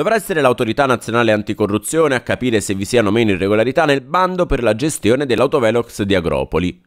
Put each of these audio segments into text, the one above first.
Dovrà essere l'autorità nazionale anticorruzione a capire se vi siano meno irregolarità nel bando per la gestione dell'autovelox di Agropoli.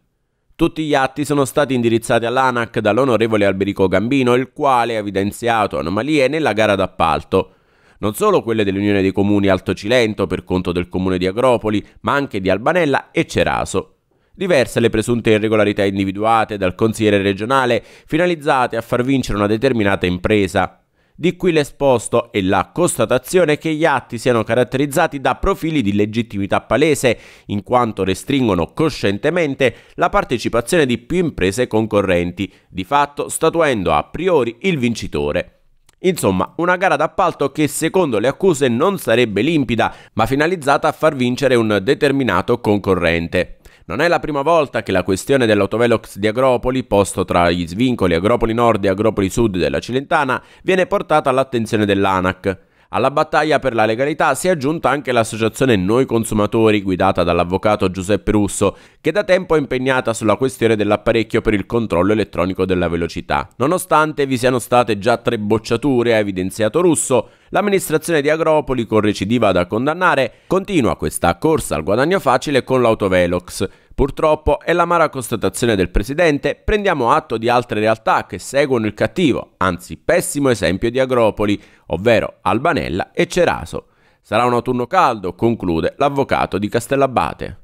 Tutti gli atti sono stati indirizzati all'ANAC dall'onorevole Alberico Gambino, il quale ha evidenziato anomalie nella gara d'appalto. Non solo quelle dell'Unione dei Comuni Alto Cilento per conto del comune di Agropoli, ma anche di Albanella e Ceraso. Diverse le presunte irregolarità individuate dal consigliere regionale finalizzate a far vincere una determinata impresa. Di qui l'esposto e la constatazione che gli atti siano caratterizzati da profili di legittimità palese, in quanto restringono coscientemente la partecipazione di più imprese concorrenti, di fatto statuendo a priori il vincitore. Insomma, una gara d'appalto che secondo le accuse non sarebbe limpida, ma finalizzata a far vincere un determinato concorrente. Non è la prima volta che la questione dell'autovelox di Agropoli, posto tra gli svincoli Agropoli Nord e Agropoli Sud della Cilentana, viene portata all'attenzione dell'ANAC. Alla battaglia per la legalità si è aggiunta anche l'associazione Noi Consumatori, guidata dall'avvocato Giuseppe Russo, che da tempo è impegnata sulla questione dell'apparecchio per il controllo elettronico della velocità. Nonostante vi siano state già tre bocciature, ha evidenziato Russo, l'amministrazione di Agropoli, con recidiva da condannare, continua questa corsa al guadagno facile con l'autovelox. Purtroppo è l'amara constatazione del presidente, prendiamo atto di altre realtà che seguono il cattivo, anzi pessimo esempio di Agropoli, ovvero Albanella e Ceraso. Sarà un autunno caldo, conclude l'avvocato di Castellabate.